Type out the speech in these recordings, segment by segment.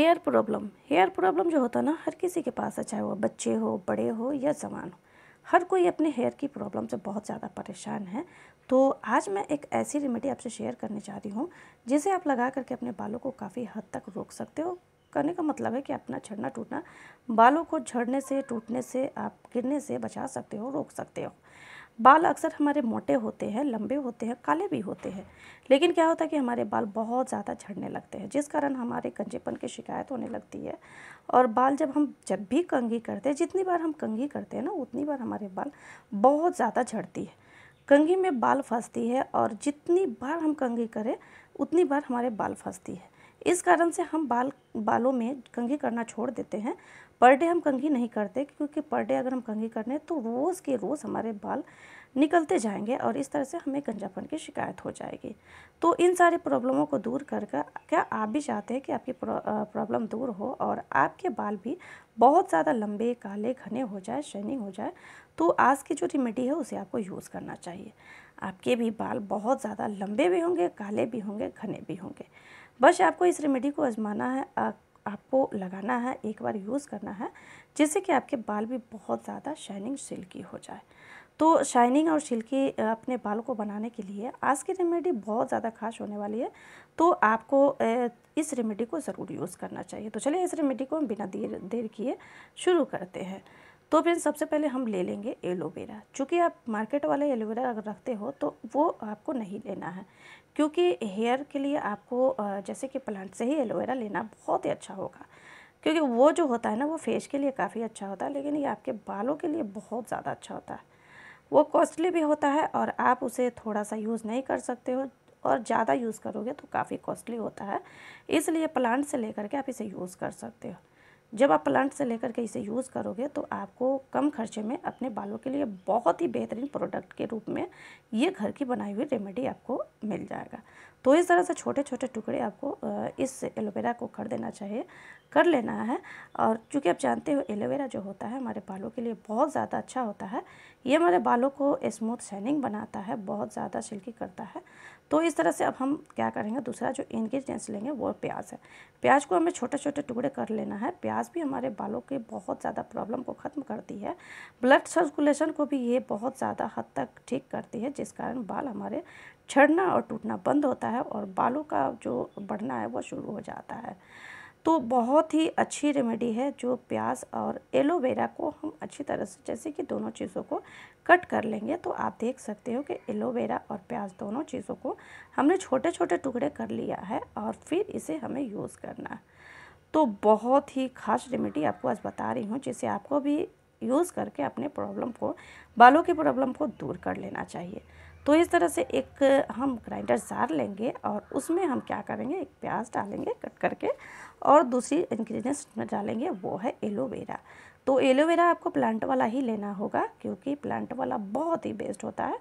hair problem hair problem जो होता है ना हर किसी के पास है चाहे वो बच्चे हो बड़े हो या जवान हो हर कोई अपने हेयर की प्रॉब्लम से बहुत ज़्यादा परेशान है तो आज मैं एक ऐसी रेमेडी आपसे शेयर करने जा रही हूँ जिसे आप लगा करके अपने बालों को काफ़ी हद तक रोक सकते हो करने का मतलब है कि अपना झड़ना टूटना बालों को झड़ने से टूटने से आप गिरने से बचा सकते हो रोक सकते हो बाल अक्सर हमारे मोटे होते हैं लंबे होते हैं काले भी होते हैं लेकिन क्या होता है कि हमारे बाल बहुत ज़्यादा झड़ने लगते हैं जिस कारण हमारे कंजेपन की शिकायत होने लगती है और बाल जब हम जब भी कंघी करते हैं जितनी बार हम कंघी करते हैं ना उतनी बार हमारे बाल बहुत ज़्यादा झड़ती है कंघी में बाल फंसती है और जितनी बार हम कंघी करें उतनी बार हमारे बाल फंसती है इस कारण से हम बाल बालों में कंघी करना छोड़ देते हैं पर डे हम कंघी नहीं करते क्योंकि पर डे अगर हम कंघी करने तो रोज़ के रोज़ हमारे बाल निकलते जाएंगे और इस तरह से हमें गंजापन की शिकायत हो जाएगी तो इन सारी प्रॉब्लमों को दूर कर कर क्या आप भी चाहते हैं कि आपकी प्रॉब्लम दूर हो और आपके बाल भी बहुत ज़्यादा लंबे काले घने हो जाए शाइनिंग हो जाए तो आज की जो रेमेडी है उसे आपको यूज़ करना चाहिए आपके भी बाल बहुत ज़्यादा लंबे भी होंगे काले भी होंगे घने भी होंगे बस आपको इस रेमेडी को आजमाना है आपको लगाना है एक बार यूज़ करना है जिससे कि आपके बाल भी बहुत ज़्यादा शाइनिंग सिल्की हो जाए तो शाइनिंग और सिल्की अपने बाल को बनाने के लिए आज की रेमेडी बहुत ज़्यादा खास होने वाली है तो आपको इस रेमेडी को ज़रूर यूज़ करना चाहिए तो चलिए इस रेमेडी को हम बिना देर देर किए शुरू करते हैं तो फिर सबसे पहले हम ले लेंगे एलोवेरा चूँकि आप मार्केट वाले एलोवेरा अगर रखते हो तो वो आपको नहीं लेना है क्योंकि हेयर के लिए आपको जैसे कि प्लांट से ही एलोवेरा लेना बहुत ही अच्छा होगा क्योंकि वो जो होता है ना वो फेस के लिए काफ़ी अच्छा होता है लेकिन ये आपके बालों के लिए बहुत ज़्यादा अच्छा होता है वो कॉस्टली भी होता है और आप उसे थोड़ा सा यूज़ नहीं कर सकते हो और ज़्यादा यूज़ करोगे तो काफ़ी कॉस्टली होता है इसलिए प्लांट से लेकर के आप इसे यूज़ कर सकते हो जब आप प्लांट से लेकर के इसे यूज़ करोगे तो आपको कम खर्चे में अपने बालों के लिए बहुत ही बेहतरीन प्रोडक्ट के रूप में ये घर की बनाई हुई रेमेडी आपको मिल जाएगा तो इस तरह से छोटे छोटे टुकड़े आपको इस एलोवेरा को कर देना चाहिए कर लेना है और चूँकि आप जानते हो एलोवेरा जो होता है हमारे बालों के लिए बहुत ज़्यादा अच्छा होता है ये हमारे बालों को स्मूथ शाइनिंग बनाता है बहुत ज़्यादा सिल्की करता है तो इस तरह से अब हम क्या करेंगे दूसरा जो इन्ग्रीडियंट्स लेंगे वो प्याज है प्याज को हमें छोटे छोटे टुकड़े कर लेना है प्याज घास भी हमारे बालों के बहुत ज़्यादा प्रॉब्लम को ख़त्म करती है ब्लड सर्कुलेशन को भी ये बहुत ज़्यादा हद तक ठीक करती है जिस कारण बाल हमारे छड़ना और टूटना बंद होता है और बालों का जो बढ़ना है वो शुरू हो जाता है तो बहुत ही अच्छी रेमेडी है जो प्याज और एलोवेरा को हम अच्छी तरह से जैसे कि दोनों चीज़ों को कट कर लेंगे तो आप देख सकते हो कि एलोवेरा और प्याज दोनों चीज़ों को हमने छोटे छोटे टुकड़े कर लिया है और फिर इसे हमें यूज़ करना है तो बहुत ही खास रेमेडी आपको आज बता रही हूँ जिसे आपको भी यूज़ करके अपने प्रॉब्लम को बालों की प्रॉब्लम को दूर कर लेना चाहिए तो इस तरह से एक हम ग्राइंडर जार लेंगे और उसमें हम क्या करेंगे एक प्याज डालेंगे कट करके और दूसरी इन्ग्रीडियंट्स में डालेंगे वो है एलोवेरा तो एलोवेरा आपको प्लांट वाला ही लेना होगा क्योंकि प्लांट वाला बहुत ही बेस्ट होता है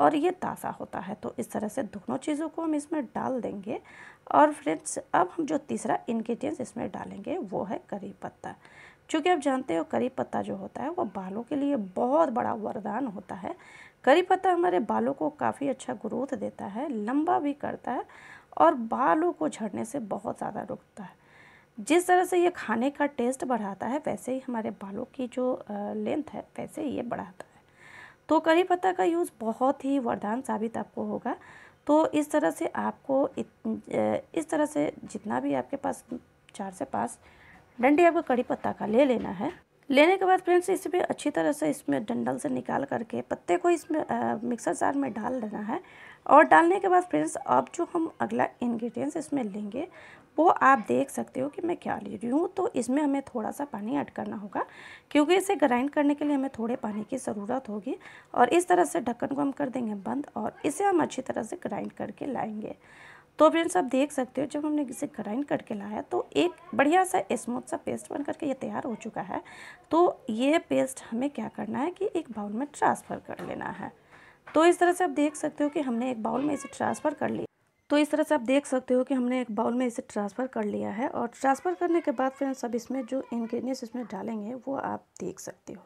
और ये ताज़ा होता है तो इस तरह से दोनों चीज़ों को हम इसमें डाल देंगे और फ्रेंड्स अब हम जो तीसरा इन्ग्रीडियंट्स इसमें डालेंगे वो है करी पत्ता क्योंकि आप जानते हो करी पत्ता जो होता है वो बालों के लिए बहुत बड़ा वरदान होता है करी पत्ता हमारे बालों को काफ़ी अच्छा ग्रोथ देता है लंबा भी करता है और बालों को झड़ने से बहुत ज़्यादा रुकता है जिस तरह से ये खाने का टेस्ट बढ़ाता है वैसे ही हमारे बालों की जो लेंथ है वैसे ही ये बढ़ाता है तो करी पत्ता का यूज़ बहुत ही वरदान साबित आपको होगा तो इस तरह से आपको इस तरह से जितना भी आपके पास चार से पाँच डंडी आपको कड़ी पत्ता का ले लेना है लेने के बाद फ्रेंड्स इसमें अच्छी तरह से इसमें डंडल से निकाल करके पत्ते को इसमें मिक्सर जार में डाल देना है और डालने के बाद फ्रेंड्स अब जो हम अगला इंग्रेडिएंट्स इसमें लेंगे वो आप देख सकते हो कि मैं क्या ले रही हूँ तो इसमें हमें थोड़ा सा पानी ऐड करना होगा क्योंकि इसे ग्राइंड करने के लिए हमें थोड़े पानी की ज़रूरत होगी और इस तरह से ढक्कन को हम कर देंगे बंद और इसे हम अच्छी तरह से ग्राइंड करके लाएंगे तो फ्रेंड्स आप देख सकते हो जब हमने इसे ग्राइंड करके लाया तो एक बढ़िया सा स्मूथ सा पेस्ट बन करके ये तैयार हो चुका है तो ये पेस्ट हमें क्या करना है कि एक बाउल में ट्रांसफ़र कर लेना है तो इस तरह से आप देख सकते हो कि हमने एक बाउल में इसे ट्रांसफ़र कर लिया तो इस तरह से आप देख सकते हो कि हमने एक बाउल में इसे ट्रांसफ़र कर लिया है और ट्रांसफ़र करने के बाद फ्रेंड्स अब इसमें जो इन्ग्रीडियंट्स इसमें डालेंगे वो आप देख सकते हो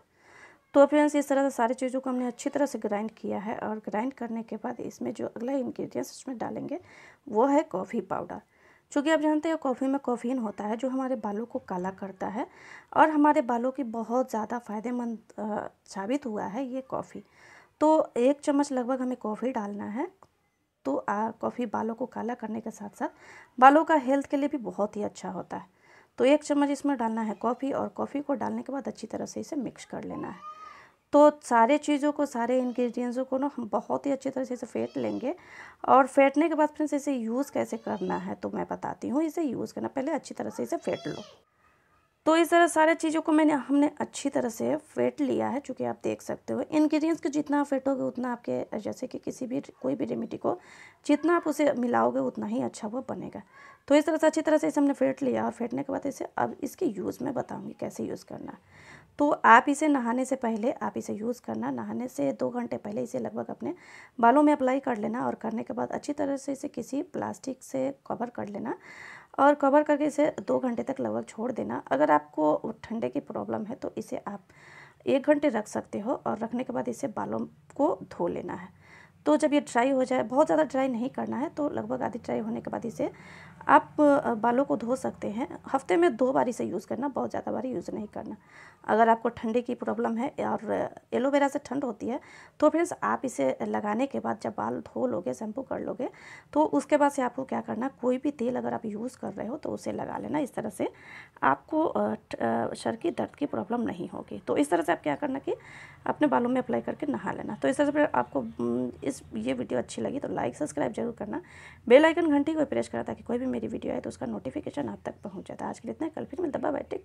तो फ्रेंड्स इस तरह से सारी चीज़ों को हमने अच्छी तरह से ग्राइंड किया है और ग्राइंड करने के बाद इसमें जो अगला इन्ग्रीडियंट्स इसमें डालेंगे वो है कॉफ़ी पाउडर चूँकि आप जानते हैं कॉफ़ी में कॉफ़ीन होता है जो हमारे बालों को काला करता है और हमारे बालों की बहुत ज़्यादा फ़ायदेमंद साबित हुआ है ये कॉफ़ी तो एक चम्मच लगभग हमें कॉफ़ी डालना है तो कॉफ़ी बालों को काला करने के साथ साथ बालों का हेल्थ के लिए भी बहुत ही अच्छा होता है तो एक चम्मच इसमें डालना है कॉफ़ी और कॉफ़ी को डालने के बाद अच्छी तरह से इसे मिक्स कर लेना है तो सारे चीज़ों को सारे इन्ग्रीडियंट्सों को ना हम बहुत ही अच्छी तरह से इसे फेंट लेंगे और फेंटने के बाद फ्रेंड्स इसे यूज़ कैसे करना है तो मैं बताती हूँ इसे यूज़ करना पहले अच्छी तरह से इसे फेंट लो तो इस तरह सारे चीज़ों को मैंने हमने अच्छी तरह से फेंट लिया है चूँकि आप देख सकते हो इन्ग्रीडियंट्स को जितना फेटोगे उतना आपके जैसे कि किसी भी कोई भी रेमिडी को जितना आप उसे मिलाओगे उतना ही अच्छा वो बनेगा तो इस तरह से अच्छी तरह से इसे हमने फेंट लिया और फेंटने के बाद इसे अब इसके यूज़ में बताऊँगी कैसे यूज़ करना तो आप इसे नहाने से पहले आप इसे यूज़ करना नहाने से दो घंटे पहले इसे लगभग अपने बालों में अप्लाई कर लेना और करने के बाद अच्छी तरह से इसे किसी प्लास्टिक से कवर कर लेना और कवर करके इसे दो घंटे तक लगभग छोड़ देना अगर आपको ठंडे की प्रॉब्लम है तो इसे आप एक घंटे रख सकते हो और रखने के बाद इसे बालों को धो लेना है तो जब ये ड्राई हो जाए बहुत ज़्यादा ड्राई नहीं करना है तो लगभग आधी ड्राई होने के बाद इसे आप बालों को धो सकते हैं हफ्ते में दो बार इसे यूज़ करना बहुत ज़्यादा बार यूज़ नहीं करना अगर आपको ठंडी की प्रॉब्लम है और एलोवेरा से ठंड होती है तो फ्रेंड्स आप इसे लगाने के बाद जब बाल धो लोगे शैम्पू कर लोगे तो उसके बाद से आपको क्या करना कोई भी तेल अगर आप यूज़ कर रहे हो तो उसे लगा लेना इस तरह से आपको सर की दर्द की प्रॉब्लम नहीं होगी तो इस तरह से आप क्या करना कि अपने बालों में अप्लाई करके नहा लेना तो इस तरह से आपको इस इस ये वीडियो अच्छी लगी तो लाइक सब्सक्राइब जरूर करना बेल आइकन घंटी को प्रेस करा ताकि कोई भी मेरी वीडियो आए तो उसका नोटिफिकेशन आप तक पहुँच जाता तो है आज के लिए इतना कल फिर मिलता बाय टेक